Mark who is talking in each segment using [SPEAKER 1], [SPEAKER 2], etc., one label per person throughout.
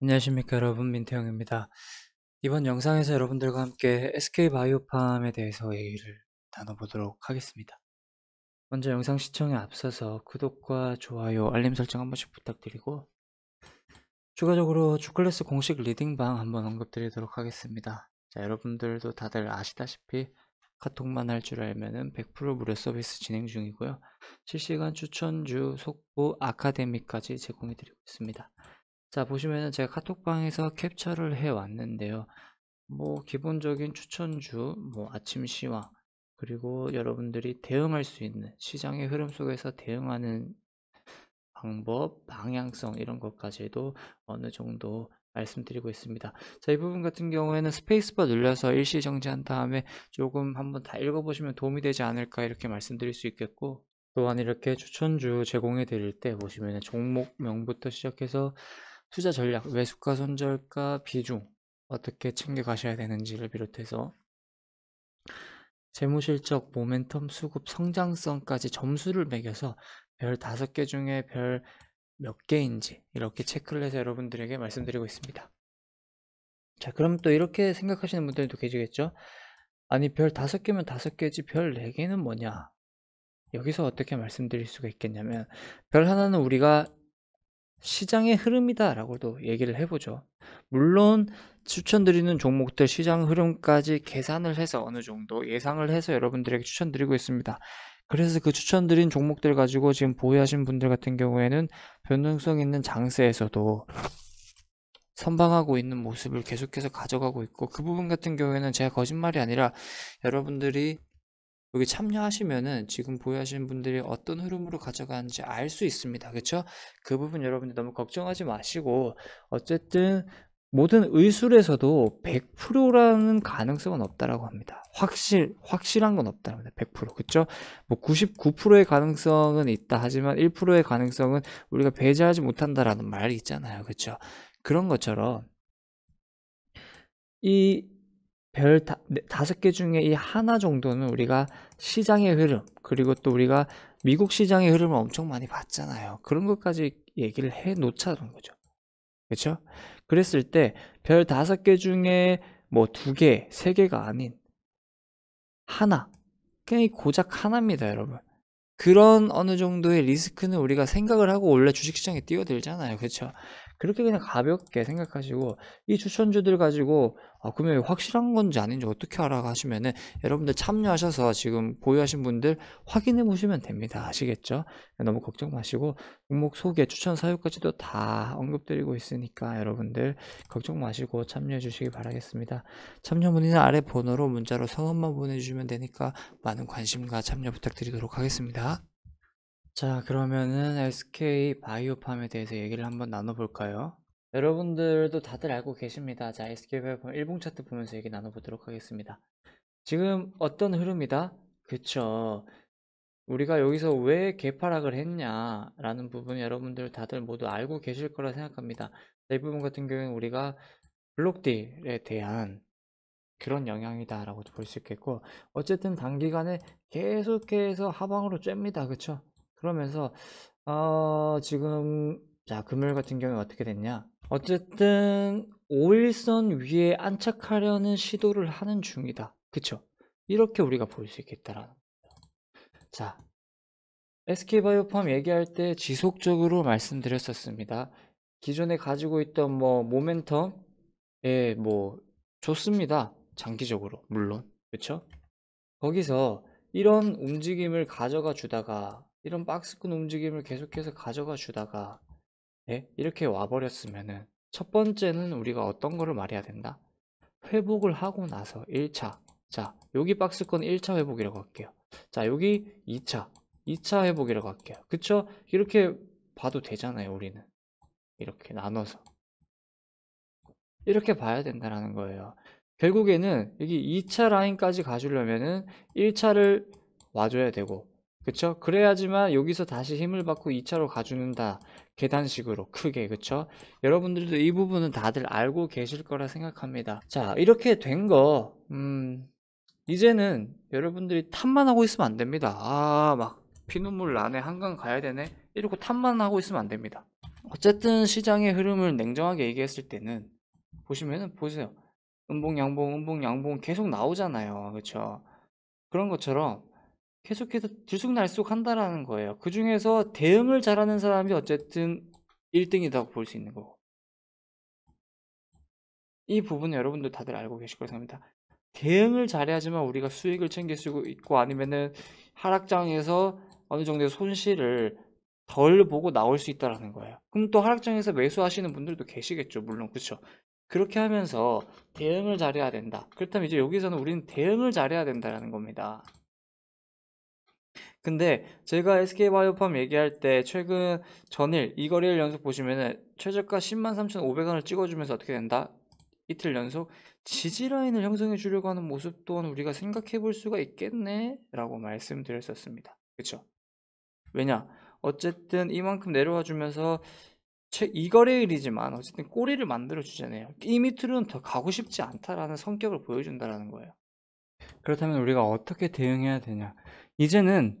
[SPEAKER 1] 안녕하십니까 여러분 민태영입니다. 이번 영상에서 여러분들과 함께 SK바이오팜에 대해서 얘기를 나눠보도록 하겠습니다. 먼저 영상 시청에 앞서서 구독과 좋아요, 알림 설정 한 번씩 부탁드리고 추가적으로 주클래스 공식 리딩방 한번 언급드리도록 하겠습니다. 자 여러분들도 다들 아시다시피 카톡만 할 줄알면100% 무료 서비스 진행 중이고요. 실시간 추천주, 속보, 아카데미까지 제공해드리고 있습니다. 자 보시면은 제가 카톡방에서 캡처를 해 왔는데요 뭐 기본적인 추천주 뭐 아침 시황 그리고 여러분들이 대응할 수 있는 시장의 흐름 속에서 대응하는 방법, 방향성 이런 것까지도 어느 정도 말씀드리고 있습니다. 자, 이 부분 같은 경우에는 스페이스바 눌러서 일시 정지한 다음에 조금 한번 다 읽어보시면 도움이 되지 않을까 이렇게 말씀드릴 수 있겠고 또한 이렇게 추천주 제공해 드릴 때 보시면 종목명부터 시작해서 투자 전략, 외수가 손절과 비중 어떻게 챙겨 가셔야 되는지를 비롯해서 재무실적, 모멘텀, 수급, 성장성까지 점수를 매겨서 별 다섯 개 중에 별 몇 개인지 이렇게 체크를 해서 여러분들에게 말씀드리고 있습니다. 자, 그럼 또 이렇게 생각하시는 분들도 계시겠죠? 아니, 별 다섯 개면 다섯 개지 별네 개는 뭐냐? 여기서 어떻게 말씀드릴 수가 있겠냐면 별 하나는 우리가 시장의 흐름이다라고도 얘기를 해보죠. 물론 추천드리는 종목들 시장 흐름까지 계산을 해서 어느 정도 예상을 해서 여러분들에게 추천드리고 있습니다. 그래서 그 추천드린 종목들 가지고 지금 보유하신 분들 같은 경우에는 변동성 있는 장세에서도 선방하고 있는 모습을 계속해서 가져가고 있고 그 부분 같은 경우에는 제가 거짓말이 아니라 여러분들이 여기 참여하시면은 지금 보유하시는 분들이 어떤 흐름으로 가져가는지 알 수 있습니다. 그렇죠? 그 부분 여러분들 너무 걱정하지 마시고 어쨌든 모든 의술에서도 100%라는 가능성은 없다라고 합니다. 확실 확실한 건 없다라고 합니다. 100% 그렇죠? 뭐 99%의 가능성은 있다 하지만 1%의 가능성은 우리가 배제하지 못한다라는 말이 있잖아요. 그렇죠? 그런 것처럼 이별 다, 네, 섯개 중에 이 하나 정도는 우리가 시장의 흐름 그리고 또 우리가 미국 시장의 흐름을 엄청 많이 봤잖아요 그런 것까지 얘기를 해 놓자는 거죠 그렇죠 그랬을 때 별 다섯 개 중에 뭐 두 개, 세 개가 아닌 하나 그냥 고작 하나입니다 여러분 그런 어느 정도의 리스크는 우리가 생각을 하고 원래 주식시장에 뛰어들잖아요 그렇죠 그렇게 그냥 가볍게 생각하시고 이 추천주들 가지고 아, 구매율 확실한 건지 아닌지 어떻게 알아 가시면은 여러분들 참여하셔서 지금 보유하신 분들 확인해 보시면 됩니다. 아시겠죠? 너무 걱정 마시고 목 소개, 추천 사유까지도 다 언급드리고 있으니까 여러분들 걱정 마시고 참여해 주시기 바라겠습니다. 참여 문의는 아래 번호로 문자로 성함만 보내주시면 되니까 많은 관심과 참여 부탁드리도록 하겠습니다. 자 그러면은 SK 바이오팜에 대해서 얘기를 한번 나눠볼까요? 여러분들도 다들 알고 계십니다 자 SK 바이오팜 일봉 차트 보면서 얘기 나눠보도록 하겠습니다 지금 어떤 흐름이다? 그쵸 우리가 여기서 왜 개파락을 했냐 라는 부분 여러분들 다들 모두 알고 계실 거라 생각합니다 이 부분 같은 경우는 우리가 블록딜에 대한 그런 영향이다 라고도 볼 수 있겠고 어쨌든 단기간에 계속해서 하방으로 쬐니다 그쵸 그러면서 어, 지금 자 금요일 같은 경우에 어떻게 됐냐 어쨌든 5일선 위에 안착하려는 시도를 하는 중이다 그쵸 이렇게 우리가 볼 수 있겠다라는 자 SK바이오팜 얘기할 때 지속적으로 말씀드렸었습니다 기존에 가지고 있던 뭐 모멘텀 에뭐 좋습니다 장기적으로 물론 그쵸 거기서 이런 움직임을 가져가 주다가 이런 박스꾼 움직임을 계속해서 가져가 주다가 네? 이렇게 와버렸으면은 첫 번째는 우리가 어떤 거를 말해야 된다? 회복을 하고 나서 1차 자 여기 박스권 1차 회복이라고 할게요 자 여기 2차 2차 회복이라고 할게요 그쵸? 이렇게 봐도 되잖아요 우리는 이렇게 나눠서 이렇게 봐야 된다라는 거예요 결국에는 여기 2차 라인까지 가주려면은 1차를 와줘야 되고 그쵸? 그래야지만 여기서 다시 힘을 받고 2차로 가주는다. 계단식으로 크게 그쵸? 여러분들도 이 부분은 다들 알고 계실 거라 생각합니다. 자 이렇게 된거 음, 이제는 여러분들이 탐만 하고 있으면 안 됩니다. 아 막 피눈물 나네 한강 가야 되네 이러고 탐만 하고 있으면 안 됩니다. 어쨌든 시장의 흐름을 냉정하게 얘기했을 때는 보시면은 보세요. 음봉 양봉 음봉 양봉 계속 나오잖아요. 그쵸? 그런 것처럼 계속해서 들쑥날쑥한다라는 거예요. 그 중에서 대응을 잘하는 사람이 어쨌든 1등이라고 볼 수 있는 거고. 이 부분 여러분들 다들 알고 계실 거라고 생각합니다. 대응을 잘해야지만 우리가 수익을 챙길 수 있고 아니면은 하락장에서 어느 정도의 손실을 덜 보고 나올 수 있다라는 거예요. 그럼 또 하락장에서 매수하시는 분들도 계시겠죠. 물론 그렇죠. 그렇게 하면서 대응을 잘해야 된다. 그렇다면 이제 여기서는 우리는 대응을 잘해야 된다라는 겁니다. 근데 제가 SK바이오팜 얘기할 때 최근 전일 이거리를 연속 보시면은 최저가 1 0 3,500원을 찍어주면서 어떻게 된다? 이틀 연속 지지라인을 형성해 주려고 하는 모습 또한 우리가 생각해 볼 수가 있겠네 라고 말씀드렸었습니다. 그쵸? 왜냐? 어쨌든 이만큼 내려와 주면서 이거래일이지만 어쨌든 꼬리를 만들어 주잖아요. 이 밑으로는 더 가고 싶지 않다라는 성격을 보여준다라는 거예요. 그렇다면 우리가 어떻게 대응해야 되냐? 이제는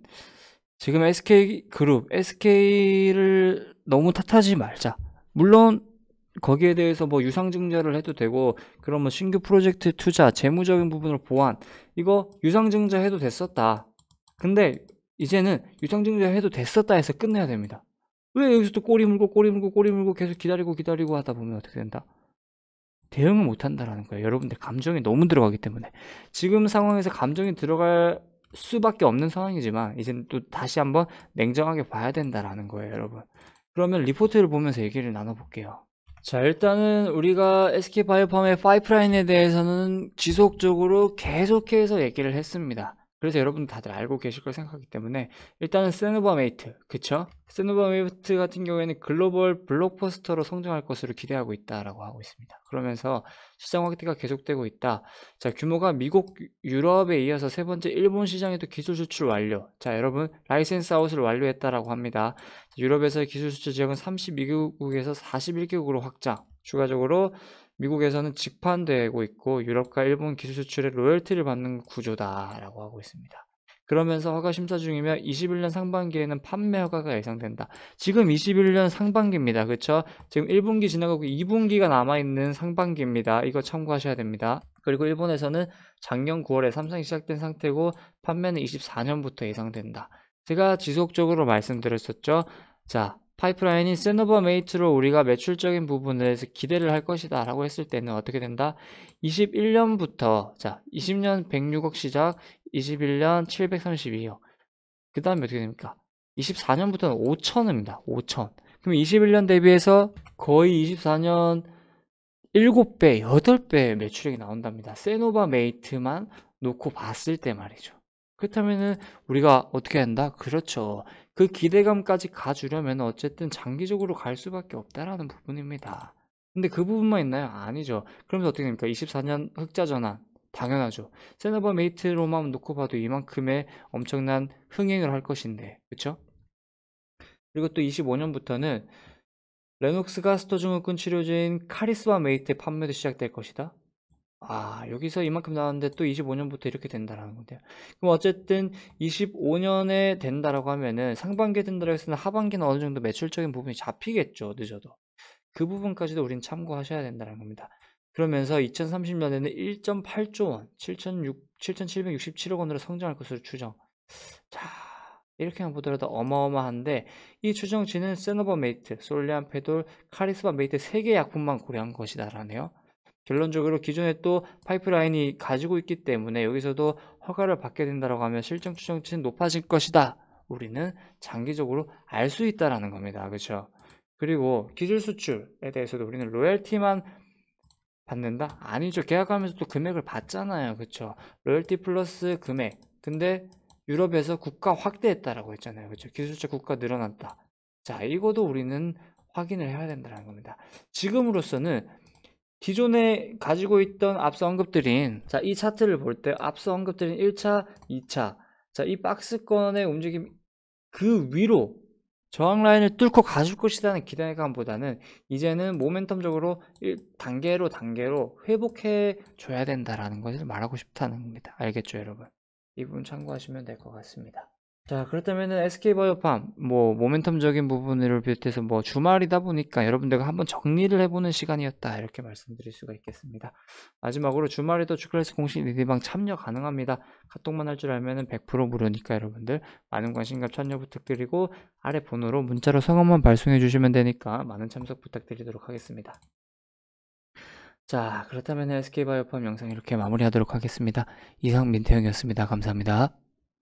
[SPEAKER 1] 지금 SK 그룹, SK를 너무 탓하지 말자. 물론 거기에 대해서 뭐 유상증자를 해도 되고 그러면 뭐 신규 프로젝트 투자, 재무적인 부분을 보완 이거 유상증자 해도 됐었다. 근데 이제는 유상증자 해도 됐었다 해서 끝내야 됩니다. 왜 여기서 또 꼬리 물고 꼬리 물고 꼬리 물고 계속 기다리고 기다리고 하다 보면 어떻게 된다? 대응을 못한다라는 거예요. 여러분들 감정이 너무 들어가기 때문에 지금 상황에서 감정이 들어갈 수밖에 없는 상황이지만 이제는 또 다시 한번 냉정하게 봐야 된다라는 거예요 여러분 그러면 리포트를 보면서 얘기를 나눠볼게요 자 일단은 우리가 SK바이오팜의 파이프라인에 대해서는 지속적으로 계속해서 얘기를 했습니다 그래서 여러분 다들 알고 계실 걸 생각하기 때문에 일단은 스누버메이트 그쵸? 스누버메이트 같은 경우에는 글로벌 블록버스터로 성장할 것으로 기대하고 있다라고 하고 있습니다. 그러면서 시장 확대가 계속되고 있다. 자 규모가 미국, 유럽에 이어서 세 번째 일본 시장에도 기술 수출 완료. 자 여러분 라이센스 아웃을 완료했다라고 합니다. 유럽에서의 기술 수출 지역은 32개국에서 41개국으로 확장. 추가적으로 미국에서는 직판되고 있고 유럽과 일본 기술 수출에 로열티를 받는 구조다라고 하고 있습니다. 그러면서 허가 심사 중이며 21년 상반기에는 판매 허가가 예상된다. 지금 21년 상반기입니다. 그렇죠? 지금 1분기 지나가고 2분기가 남아있는 상반기입니다. 이거 참고하셔야 됩니다. 그리고 일본에서는 작년 9월에 삼성이 시작된 상태고 판매는 24년부터 예상된다. 제가 지속적으로 말씀드렸었죠. 자, 파이프라인인 셋노버 메이트로 우리가 매출적인 부분에 서 기대를 할 것이다 라고 했을 때는 어떻게 된다? 21년부터 자 20년 106억 시작 21년 732억 그 다음에 어떻게 됩니까? 24년부터는 5천입니다 5천 그럼 21년 대비해서 거의 24년 7배, 8배 매출액이 나온답니다. 세노버 메이트만 놓고 봤을 때 말이죠. 그렇다면 우리가 어떻게 한다? 그렇죠. 그 기대감까지 가주려면 어쨌든 장기적으로 갈 수밖에 없다라는 부분입니다. 근데 그 부분만 있나요? 아니죠. 그러면서 어떻게 됩니까? 24년 흑자 전환. 당연하죠. 세너버 메이트로만 놓고 봐도 이만큼의 엄청난 흥행을 할 것인데. 그렇죠? 그리고 또 25년부터는 레녹스가 스토증후군 치료제인 카리스마 메이트의 판매도 시작될 것이다. 아 여기서 이만큼 나왔는데 또 25년부터 이렇게 된다라는 건데요 그럼 어쨌든 25년에 된다라고 하면은 상반기에 된다라고 했으면 하반기는 어느 정도 매출적인 부분이 잡히겠죠 늦어도 그 부분까지도 우린 참고하셔야 된다는 겁니다 그러면서 2030년에는 1.8조 원 7,6, 7,767억 원으로 성장할 것으로 추정 자 이렇게만 보더라도 어마어마한데 이 추정치는 세노버메이트, 솔리안페돌, 카리스마메이트 3개 약품만 고려한 것이다라네요 결론적으로 기존에 또 파이프라인이 가지고 있기 때문에 여기서도 허가를 받게 된다라고 하면 실정 추정치는 높아질 것이다. 우리는 장기적으로 알 수 있다라는 겁니다. 그렇죠? 그리고 기술 수출에 대해서도 우리는 로열티만 받는다? 아니죠. 계약하면서 또 금액을 받잖아요. 그렇죠? 로열티 플러스 금액. 근데 유럽에서 국가 확대했다라고 했잖아요. 그렇죠? 기술자 국가 늘어났다. 자, 이거도 우리는 확인을 해야 된다는 겁니다. 지금으로서는 기존에 가지고 있던 앞서 언급드린 자이 차트를 볼 때 앞서 언급드린 1차, 2차 자이 박스권의 움직임 그 위로 저항 라인을 뚫고 가줄 것이라는 기대감보다는 이제는 모멘텀적으로 단계로 단계로 회복해 줘야 된다라는 것을 말하고 싶다는 겁니다. 알겠죠, 여러분? 이 부분 참고하시면 될 것 같습니다. 자 그렇다면은 SK바이오팜 뭐 모멘텀적인 부분을 비롯해서 뭐 주말이다 보니까 여러분들과 한번 정리를 해보는 시간이었다 이렇게 말씀드릴 수가 있겠습니다 마지막으로 주말에도 주클래스 공식 리딩방 참여 가능합니다 카톡만 할 줄 알면은 100% 무료니까 여러분들 많은 관심과 참여 부탁드리고 아래 번호로 문자로 성함만 발송해 주시면 되니까 많은 참석 부탁드리도록 하겠습니다 자 그렇다면 SK바이오팜 영상 이렇게 마무리하도록 하겠습니다 이상 민태형이었습니다 감사합니다